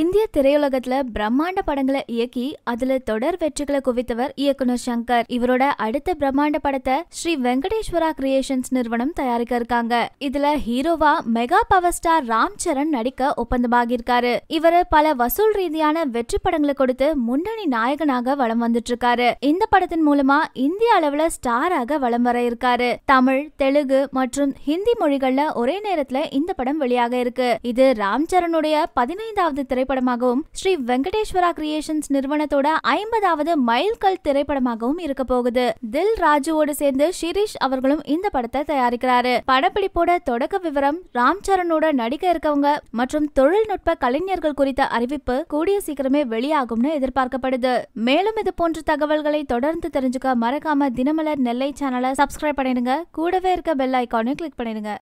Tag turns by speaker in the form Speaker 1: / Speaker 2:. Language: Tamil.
Speaker 1: இந்திய திரையுலகத்துல பிரம்மாண்ட படங்களை இயக்கி அதுல தொடர் வெற்றிகளை குவித்தவர் இயக்குனர் சங்கர் இவரோட அடுத்த பிரம்மாண்ட படத்தை ஸ்ரீ வெங்கடேஸ்வரா கிரியேஷன்ஸ் நிறுவனம் தயாரிக்க இருக்காங்க இதுல ஹீரோவா mega power star Ram Charan நடிக்க ஒப்பந்தமாகியிருக்காரு இவர் பல வசூல் ரீதியான வெற்றி படங்களை கொடுத்து முன்னணி நாயகனாக வலம் வந்துட்டு இருக்காரு இந்த படத்தின் மூலமா இந்திய அளவுல ஸ்டாராக வலம் வர இருக்காரு தமிழ் தெலுங்கு மற்றும் ஹிந்தி மொழிகள்ல ஒரே நேரத்துல இந்த படம் வெளியாக இருக்கு இது ராம் சரணுடைய பதினைந்தாவது திரை திரைப்படமாகவும் ஸ்ரீ வெங்கடேஸ்வரா கிரியேஷன்ஸ் நிறுவனத்தோட ஐம்பதாவது மைல் கல் திரைப்படமாகவும் இருக்க போகுது தில் ராஜுவோடு சேர்ந்து ஷிரீஷ் அவர்களும் இந்த படத்தை தயாரிக்கிறாரு படப்பிடிப்போட தொடக்க விவரம் ராம் சரணோட நடிக்க இருக்கவங்க மற்றும் தொழில்நுட்ப கலைஞர்கள் குறித்த அறிவிப்பு கூடிய சீக்கிரமே வெளியாகும்னு எதிர்பார்க்கப்படுது மேலும் இது போன்ற தகவல்களை தொடர்ந்து தெரிஞ்சுக்க மறக்காம தினமலர் நெல்லை சேனலை சப்ஸ்கிரைப் பண்ணிடுங்க கூடவே இருக்க பெல் ஐக்கானையும் கிளிக் பண்ணிடுங்க